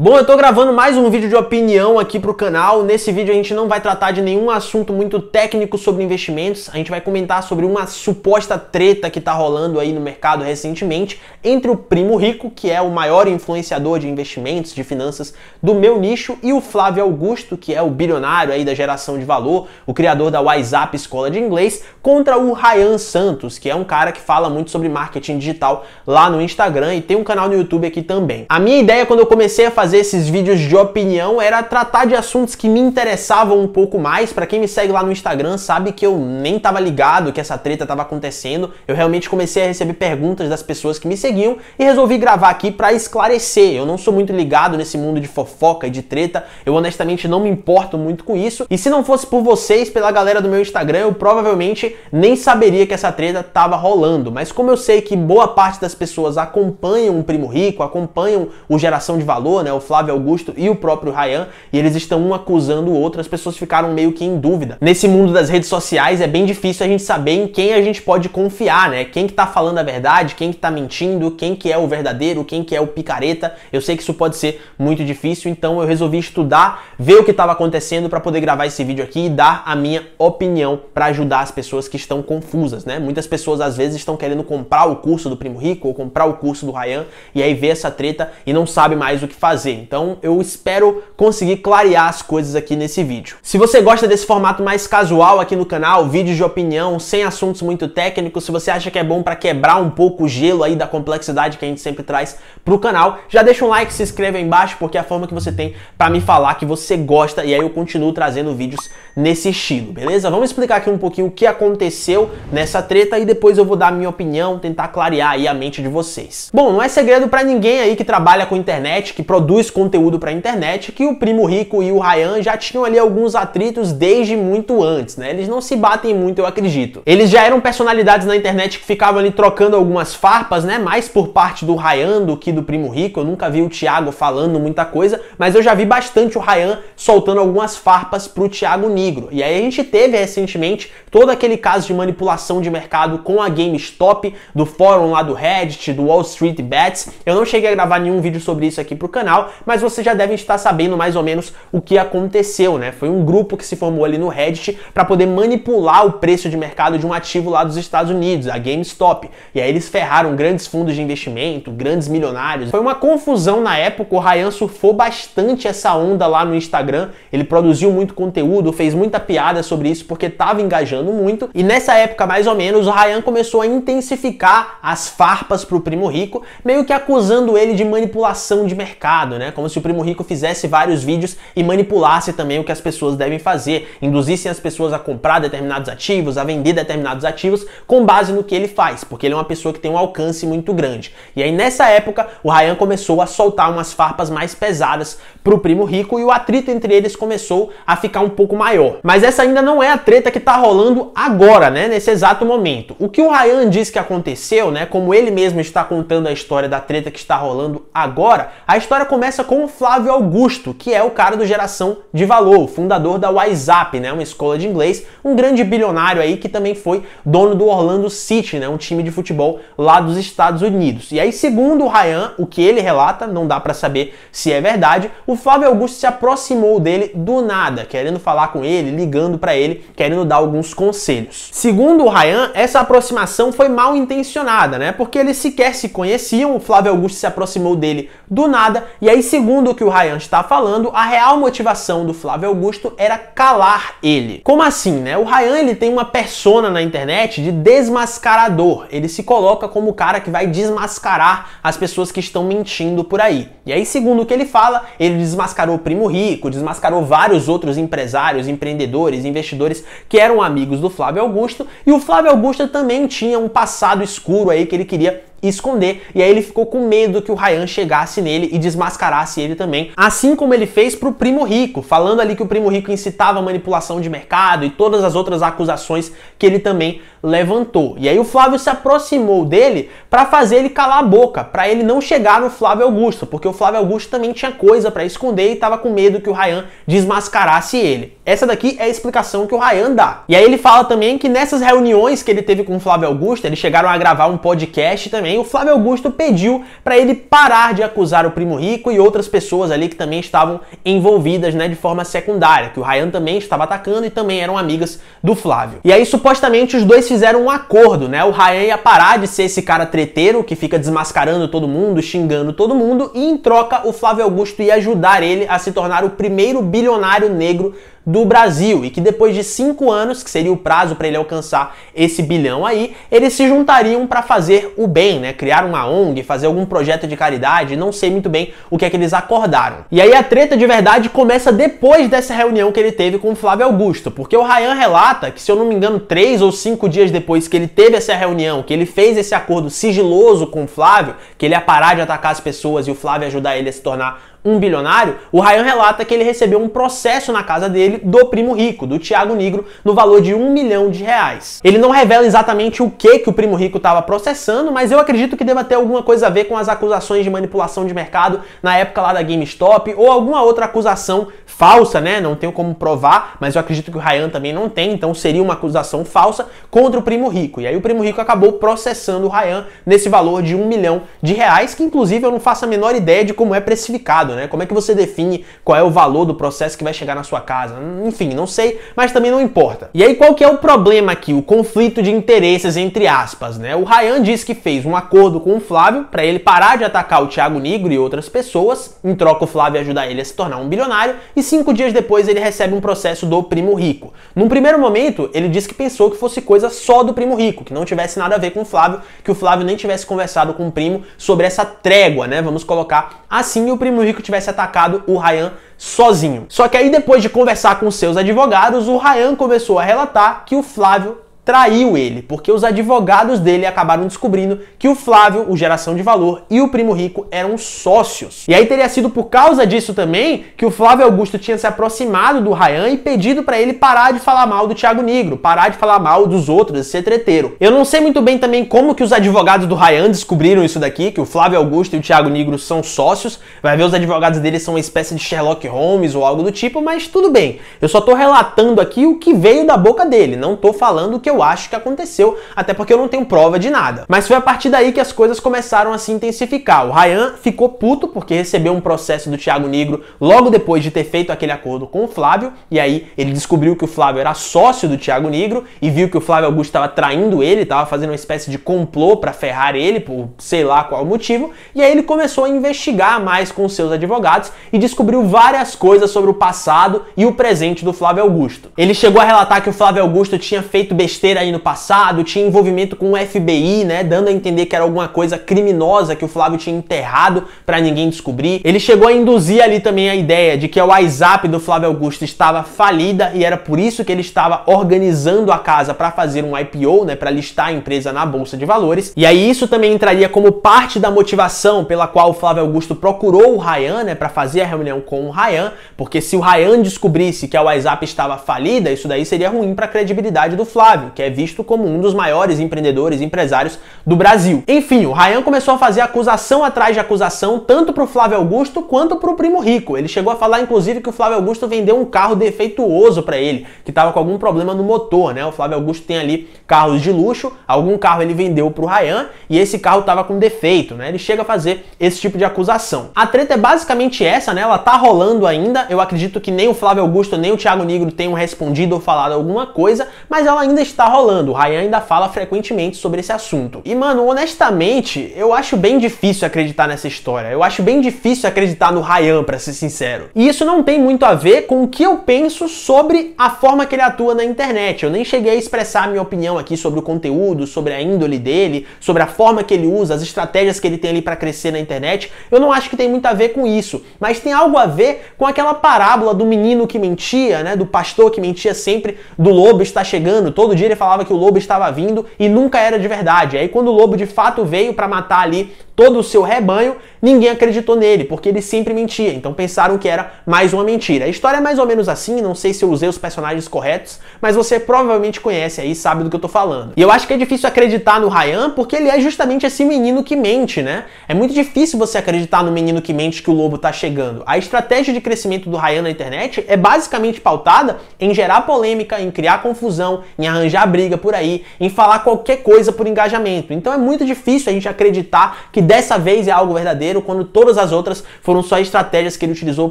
Bom, eu tô gravando mais um vídeo de opinião aqui pro canal. Nesse vídeo a gente não vai tratar de nenhum assunto muito técnico sobre investimentos. A gente vai comentar sobre uma suposta treta que tá rolando aí no mercado recentemente entre o Primo Rico, que é o maior influenciador de investimentos, de finanças do meu nicho, e o Flávio Augusto, que é o bilionário aí da geração de valor, o criador da WhatsApp Escola de Inglês, contra o Ryan Santos, que é um cara que fala muito sobre marketing digital lá no Instagram e tem um canal no YouTube aqui também. A minha ideia quando eu comecei a fazer fazer esses vídeos de opinião era tratar de assuntos que me interessavam um pouco mais. Para quem me segue lá no Instagram sabe que eu nem tava ligado que essa treta tava acontecendo. Eu realmente comecei a receber perguntas das pessoas que me seguiam e resolvi gravar aqui para esclarecer. Eu não sou muito ligado nesse mundo de fofoca e de treta. Eu honestamente não me importo muito com isso. E se não fosse por vocês, pela galera do meu Instagram, eu provavelmente nem saberia que essa treta tava rolando. Mas como eu sei que boa parte das pessoas acompanham o Primo Rico, acompanham o Geração de Valor, né? o Flávio Augusto e o próprio Ryan, e eles estão um acusando o outro, as pessoas ficaram meio que em dúvida. Nesse mundo das redes sociais é bem difícil a gente saber em quem a gente pode confiar, né? Quem que tá falando a verdade, quem que tá mentindo, quem que é o verdadeiro, quem que é o picareta. Eu sei que isso pode ser muito difícil, então eu resolvi estudar, ver o que estava acontecendo para poder gravar esse vídeo aqui e dar a minha opinião para ajudar as pessoas que estão confusas, né? Muitas pessoas às vezes estão querendo comprar o curso do Primo Rico ou comprar o curso do Ryan e aí vê essa treta e não sabe mais o que fazer fazer. Então eu espero conseguir clarear as coisas aqui nesse vídeo. Se você gosta desse formato mais casual aqui no canal, vídeos de opinião, sem assuntos muito técnicos, se você acha que é bom para quebrar um pouco o gelo aí da complexidade que a gente sempre traz pro canal, já deixa um like, se inscreva aí embaixo, porque é a forma que você tem para me falar que você gosta e aí eu continuo trazendo vídeos nesse estilo, beleza? Vamos explicar aqui um pouquinho o que aconteceu nessa treta e depois eu vou dar a minha opinião, tentar clarear aí a mente de vocês. Bom, não é segredo para ninguém aí que trabalha com internet, que produz produz conteúdo para a internet que o primo rico e o Ryan já tinham ali alguns atritos desde muito antes, né? Eles não se batem muito, eu acredito. Eles já eram personalidades na internet que ficavam ali trocando algumas farpas, né? Mais por parte do Ryan do que do primo rico. Eu nunca vi o Thiago falando muita coisa, mas eu já vi bastante o Ryan soltando algumas farpas pro Thiago Negro. E aí a gente teve recentemente todo aquele caso de manipulação de mercado com a GameStop, do fórum lá do Reddit, do Wall Street Bets. Eu não cheguei a gravar nenhum vídeo sobre isso aqui pro canal, mas vocês já devem estar sabendo mais ou menos o que aconteceu, né? Foi um grupo que se formou ali no Reddit para poder manipular o preço de mercado de um ativo lá dos Estados Unidos, a GameStop. E aí eles ferraram grandes fundos de investimento, grandes milionários. Foi uma confusão na época, o Ryan surfou bastante essa onda lá no Instagram, ele produziu muito conteúdo, fez muita piada sobre isso porque estava engajando muito. E nessa época, mais ou menos, o Ryan começou a intensificar as farpas pro primo rico, meio que acusando ele de manipulação de mercado né? Como se o primo rico fizesse vários vídeos e manipulasse também o que as pessoas devem fazer, induzissem as pessoas a comprar determinados ativos, a vender determinados ativos com base no que ele faz, porque ele é uma pessoa que tem um alcance muito grande. E aí nessa época, o Ryan começou a soltar umas farpas mais pesadas para o primo rico e o atrito entre eles começou a ficar um pouco maior. Mas essa ainda não é a treta que está rolando agora, né? Nesse exato momento. O que o Ryan diz que aconteceu, né? Como ele mesmo está contando a história da treta que está rolando agora, a história começa com o Flávio Augusto, que é o cara do Geração de Valor, fundador da WhatsApp, né? Uma escola de inglês, um grande bilionário aí que também foi dono do Orlando City, né? Um time de futebol lá dos Estados Unidos. E aí, segundo o Ryan, o que ele relata, não dá para saber se é verdade, o Flávio Augusto se aproximou dele do nada, querendo falar com ele, ligando para ele, querendo dar alguns conselhos. Segundo o Ryan, essa aproximação foi mal intencionada, né? Porque eles sequer se conheciam, o Flávio Augusto se aproximou dele do nada, e aí, segundo o que o Ryan está falando, a real motivação do Flávio Augusto era calar ele. Como assim, né? O Ryan ele tem uma persona na internet de desmascarador. Ele se coloca como o cara que vai desmascarar as pessoas que estão mentindo por aí. E aí, segundo o que ele fala, ele desmascarou o Primo Rico, desmascarou vários outros empresários, empreendedores, investidores que eram amigos do Flávio Augusto, e o Flávio Augusto também tinha um passado escuro aí que ele queria esconder, e aí ele ficou com medo que o Ryan chegasse nele e desmascarasse ele também, assim como ele fez pro primo rico, falando ali que o primo rico incitava manipulação de mercado e todas as outras acusações que ele também levantou. E aí o Flávio se aproximou dele para fazer ele calar a boca, para ele não chegar no Flávio Augusto, porque o Flávio Augusto também tinha coisa para esconder e estava com medo que o Ryan desmascarasse ele. Essa daqui é a explicação que o Ryan dá. E aí ele fala também que nessas reuniões que ele teve com o Flávio Augusto, eles chegaram a gravar um podcast também também, o Flávio Augusto pediu para ele parar de acusar o Primo Rico e outras pessoas ali que também estavam envolvidas, né, de forma secundária, que o Ryan também estava atacando e também eram amigas do Flávio. E aí supostamente os dois fizeram um acordo, né? O Ryan ia parar de ser esse cara treteiro que fica desmascarando todo mundo, xingando todo mundo, e em troca o Flávio Augusto ia ajudar ele a se tornar o primeiro bilionário negro do Brasil e que depois de cinco anos, que seria o prazo para ele alcançar esse bilhão aí, eles se juntariam para fazer o bem, né? Criar uma ONG, fazer algum projeto de caridade, não sei muito bem o que é que eles acordaram. E aí a treta de verdade começa depois dessa reunião que ele teve com o Flávio Augusto, porque o Ryan relata que, se eu não me engano, três ou cinco dias depois que ele teve essa reunião, que ele fez esse acordo sigiloso com o Flávio, que ele ia parar de atacar as pessoas e o Flávio ajudar ele a se tornar um bilionário, o Ryan relata que ele recebeu um processo na casa dele do primo rico, do Tiago Negro, no valor de um milhão de reais. Ele não revela exatamente o que que o primo rico estava processando, mas eu acredito que deva ter alguma coisa a ver com as acusações de manipulação de mercado na época lá da GameStop ou alguma outra acusação falsa, né? Não tenho como provar, mas eu acredito que o Ryan também não tem, então seria uma acusação falsa contra o primo rico. E aí o primo rico acabou processando o Ryan nesse valor de um milhão de reais, que inclusive eu não faço a menor ideia de como é precificado, né? Como é que você define qual é o valor do processo que vai chegar na sua casa? enfim, não sei, mas também não importa. E aí qual que é o problema aqui, o conflito de interesses entre aspas, né? O Ryan disse que fez um acordo com o Flávio para ele parar de atacar o Thiago Negro e outras pessoas, em troca o Flávio ajudar ele a se tornar um bilionário e cinco dias depois ele recebe um processo do primo rico. Num primeiro momento, ele disse que pensou que fosse coisa só do primo rico, que não tivesse nada a ver com o Flávio, que o Flávio nem tivesse conversado com o primo sobre essa trégua, né? Vamos colocar assim, e o primo rico tivesse atacado o Ryan sozinho. Só que aí depois de conversar com seus advogados, o Ryan começou a relatar que o Flávio traiu ele, porque os advogados dele acabaram descobrindo que o Flávio, o Geração de Valor, e o Primo Rico eram sócios. E aí teria sido por causa disso também que o Flávio Augusto tinha se aproximado do Ryan e pedido para ele parar de falar mal do Thiago Negro, parar de falar mal dos outros, ser treteiro. Eu não sei muito bem também como que os advogados do Ryan descobriram isso daqui, que o Flávio Augusto e o Thiago Negro são sócios. Vai ver os advogados dele são uma espécie de Sherlock Holmes ou algo do tipo, mas tudo bem. Eu só tô relatando aqui o que veio da boca dele, não tô falando o que eu eu acho que aconteceu, até porque eu não tenho prova de nada. Mas foi a partir daí que as coisas começaram a se intensificar. O Ryan ficou puto porque recebeu um processo do Thiago Negro logo depois de ter feito aquele acordo com o Flávio, e aí ele descobriu que o Flávio era sócio do Thiago Negro e viu que o Flávio Augusto estava traindo ele, estava fazendo uma espécie de complô para ferrar ele por sei lá qual motivo, e aí ele começou a investigar mais com seus advogados e descobriu várias coisas sobre o passado e o presente do Flávio Augusto. Ele chegou a relatar que o Flávio Augusto tinha feito besteira besteira aí no passado, tinha envolvimento com o FBI, né, dando a entender que era alguma coisa criminosa que o Flávio tinha enterrado para ninguém descobrir. Ele chegou a induzir ali também a ideia de que a WhatsApp do Flávio Augusto estava falida e era por isso que ele estava organizando a casa para fazer um IPO, né, para listar a empresa na bolsa de valores. E aí isso também entraria como parte da motivação pela qual o Flávio Augusto procurou o Ryan, né, para fazer a reunião com o Ryan, porque se o Ryan descobrisse que a WhatsApp estava falida, isso daí seria ruim para a credibilidade do Flávio, que é visto como um dos maiores empreendedores e empresários do Brasil. Enfim, o Ryan começou a fazer acusação atrás de acusação, tanto para o Flávio Augusto quanto para o Primo Rico. Ele chegou a falar, inclusive, que o Flávio Augusto vendeu um carro defeituoso para ele, que estava com algum problema no motor, né? O Flávio Augusto tem ali carros de luxo, algum carro ele vendeu para o Ryan e esse carro estava com defeito, né? Ele chega a fazer esse tipo de acusação. A treta é basicamente essa, né? Ela tá rolando ainda. Eu acredito que nem o Flávio Augusto nem o Thiago Negro tenham respondido ou falado alguma coisa, mas ela ainda está rolando. O Ryan ainda fala frequentemente sobre esse assunto. E, mano, honestamente, eu acho bem difícil acreditar nessa história. Eu acho bem difícil acreditar no Ryan, para ser sincero. E isso não tem muito a ver com o que eu penso sobre a forma que ele atua na internet. Eu nem cheguei a expressar a minha opinião aqui sobre o conteúdo, sobre a índole dele, sobre a forma que ele usa, as estratégias que ele tem ali para crescer na internet. Eu não acho que tem muito a ver com isso, mas tem algo a ver com aquela parábola do menino que mentia, né, do pastor que mentia sempre, do lobo está chegando, todo dia ele falava que o lobo estava vindo e nunca era de verdade. Aí quando o lobo de fato veio para matar ali todo o seu rebanho, ninguém acreditou nele, porque ele sempre mentia. Então pensaram que era mais uma mentira. A história é mais ou menos assim, não sei se eu usei os personagens corretos, mas você provavelmente conhece aí, sabe do que eu tô falando. E eu acho que é difícil acreditar no Ryan, porque ele é justamente esse menino que mente, né? É muito difícil você acreditar no menino que mente que o lobo tá chegando. A estratégia de crescimento do Ryan na internet é basicamente pautada em gerar polêmica, em criar confusão, em arranjar já briga por aí, em falar qualquer coisa por engajamento. Então é muito difícil a gente acreditar que dessa vez é algo verdadeiro, quando todas as outras foram só estratégias que ele utilizou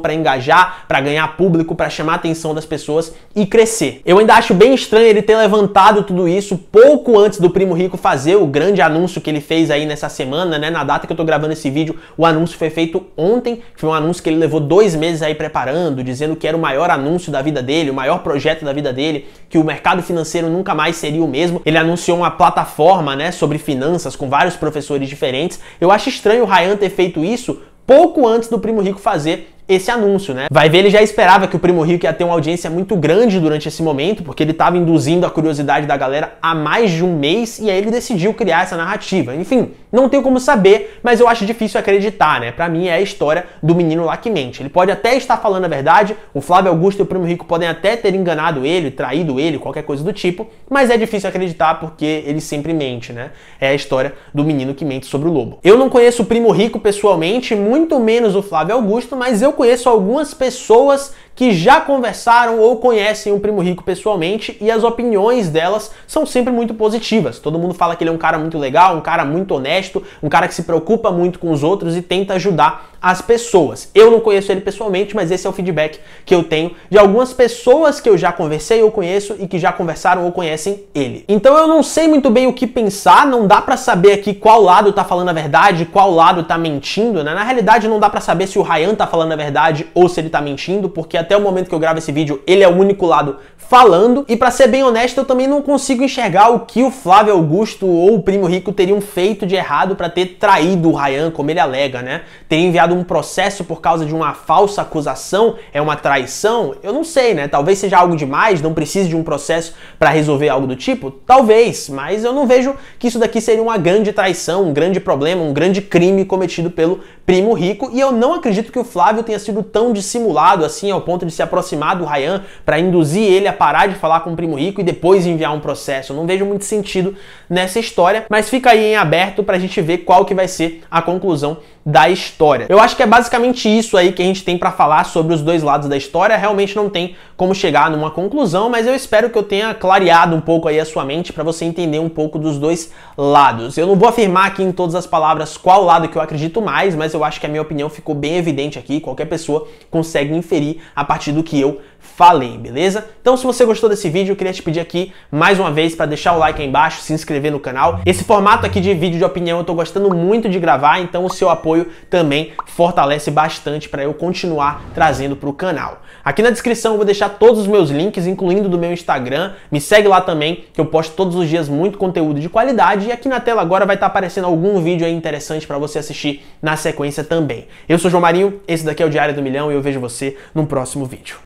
para engajar, para ganhar público, para chamar a atenção das pessoas e crescer. Eu ainda acho bem estranho ele ter levantado tudo isso pouco antes do Primo Rico fazer o grande anúncio que ele fez aí nessa semana, né? Na data que eu tô gravando esse vídeo, o anúncio foi feito ontem, foi um anúncio que ele levou dois meses aí preparando, dizendo que era o maior anúncio da vida dele, o maior projeto da vida dele, que o mercado financeiro nunca mais seria o mesmo. Ele anunciou uma plataforma, né, sobre finanças com vários professores diferentes. Eu acho estranho o Ryan ter feito isso pouco antes do Primo Rico fazer esse anúncio, né? Vai ver, ele já esperava que o Primo Rico ia ter uma audiência muito grande durante esse momento, porque ele estava induzindo a curiosidade da galera há mais de um mês e aí ele decidiu criar essa narrativa. Enfim, não tenho como saber, mas eu acho difícil acreditar, né? Para mim é a história do menino lá que mente. Ele pode até estar falando a verdade, o Flávio Augusto e o Primo Rico podem até ter enganado ele, traído ele, qualquer coisa do tipo, mas é difícil acreditar porque ele sempre mente, né? É a história do menino que mente sobre o lobo. Eu não conheço o Primo Rico pessoalmente, muito menos o Flávio Augusto, mas eu conheço algumas pessoas que já conversaram ou conhecem o Primo Rico pessoalmente e as opiniões delas são sempre muito positivas. Todo mundo fala que ele é um cara muito legal, um cara muito honesto, um cara que se preocupa muito com os outros e tenta ajudar as pessoas. Eu não conheço ele pessoalmente, mas esse é o feedback que eu tenho de algumas pessoas que eu já conversei ou conheço e que já conversaram ou conhecem ele. Então eu não sei muito bem o que pensar, não dá para saber aqui qual lado tá falando a verdade, qual lado tá mentindo, né? Na realidade não dá para saber se o Ryan tá falando a verdade ou se ele tá mentindo, porque a é até o momento que eu gravo esse vídeo, ele é o único lado falando. E para ser bem honesto, eu também não consigo enxergar o que o Flávio Augusto ou o Primo Rico teriam feito de errado para ter traído o Ryan, como ele alega, né? Ter enviado um processo por causa de uma falsa acusação é uma traição? Eu não sei, né? Talvez seja algo demais, não precise de um processo para resolver algo do tipo? Talvez, mas eu não vejo que isso daqui seria uma grande traição, um grande problema, um grande crime cometido pelo Primo Rico. E eu não acredito que o Flávio tenha sido tão dissimulado assim ao ponto ponto de se aproximar do Ryan para induzir ele a parar de falar com o primo rico e depois enviar um processo. Eu não vejo muito sentido nessa história, mas fica aí em aberto para a gente ver qual que vai ser a conclusão da história. Eu acho que é basicamente isso aí que a gente tem para falar sobre os dois lados da história. Realmente não tem como chegar numa conclusão, mas eu espero que eu tenha clareado um pouco aí a sua mente para você entender um pouco dos dois lados. Eu não vou afirmar aqui em todas as palavras qual lado que eu acredito mais, mas eu acho que a minha opinião ficou bem evidente aqui. Qualquer pessoa consegue inferir a partir do que eu Falei, beleza? Então se você gostou desse vídeo, eu queria te pedir aqui mais uma vez para deixar o like aí embaixo, se inscrever no canal. Esse formato aqui de vídeo de opinião eu tô gostando muito de gravar, então o seu apoio também fortalece bastante para eu continuar trazendo para o canal. Aqui na descrição eu vou deixar todos os meus links, incluindo do meu Instagram. Me segue lá também, que eu posto todos os dias muito conteúdo de qualidade e aqui na tela agora vai estar tá aparecendo algum vídeo aí interessante para você assistir na sequência também. Eu sou João Marinho, esse daqui é o Diário do Milhão e eu vejo você num próximo vídeo.